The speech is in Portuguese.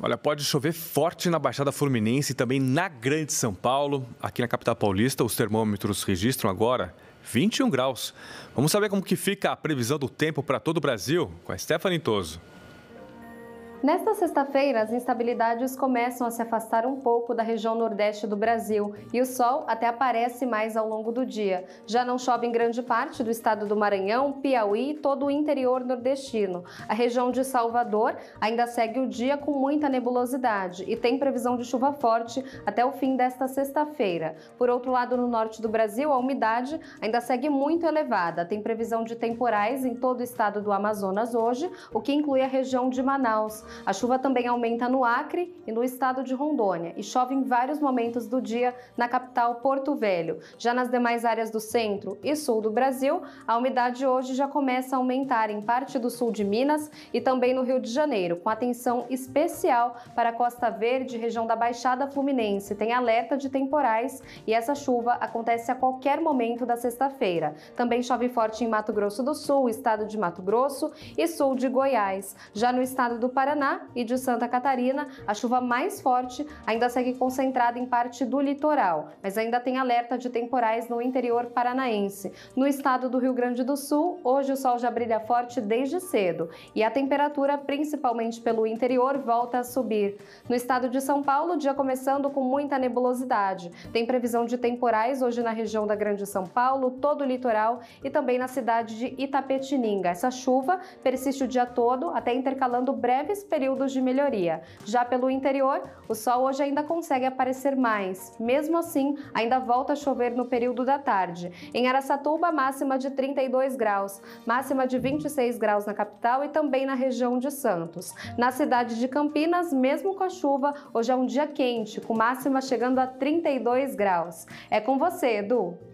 Olha, pode chover forte na Baixada Fluminense e também na Grande São Paulo. Aqui na capital paulista, os termômetros registram agora 21 graus. Vamos saber como que fica a previsão do tempo para todo o Brasil com a Stephanie Toso. Nesta sexta-feira, as instabilidades começam a se afastar um pouco da região nordeste do Brasil e o sol até aparece mais ao longo do dia. Já não chove em grande parte do estado do Maranhão, Piauí e todo o interior nordestino. A região de Salvador ainda segue o dia com muita nebulosidade e tem previsão de chuva forte até o fim desta sexta-feira. Por outro lado, no norte do Brasil, a umidade ainda segue muito elevada. Tem previsão de temporais em todo o estado do Amazonas hoje, o que inclui a região de Manaus. A chuva também aumenta no Acre e no estado de Rondônia e chove em vários momentos do dia na capital Porto Velho. Já nas demais áreas do centro e sul do Brasil, a umidade hoje já começa a aumentar em parte do sul de Minas e também no Rio de Janeiro, com atenção especial para a Costa Verde, região da Baixada Fluminense. Tem alerta de temporais e essa chuva acontece a qualquer momento da sexta-feira. Também chove forte em Mato Grosso do Sul, estado de Mato Grosso e sul de Goiás. Já no estado do Paraná, Paraná e de Santa Catarina, a chuva mais forte ainda segue concentrada em parte do litoral, mas ainda tem alerta de temporais no interior paranaense. No estado do Rio Grande do Sul, hoje o sol já brilha forte desde cedo e a temperatura, principalmente pelo interior, volta a subir. No estado de São Paulo, o dia começando com muita nebulosidade. Tem previsão de temporais hoje na região da Grande São Paulo, todo o litoral e também na cidade de Itapetininga. Essa chuva persiste o dia todo, até intercalando breves períodos de melhoria. Já pelo interior, o sol hoje ainda consegue aparecer mais. Mesmo assim, ainda volta a chover no período da tarde. Em Araçatuba, máxima de 32 graus, máxima de 26 graus na capital e também na região de Santos. Na cidade de Campinas, mesmo com a chuva, hoje é um dia quente, com máxima chegando a 32 graus. É com você, Edu!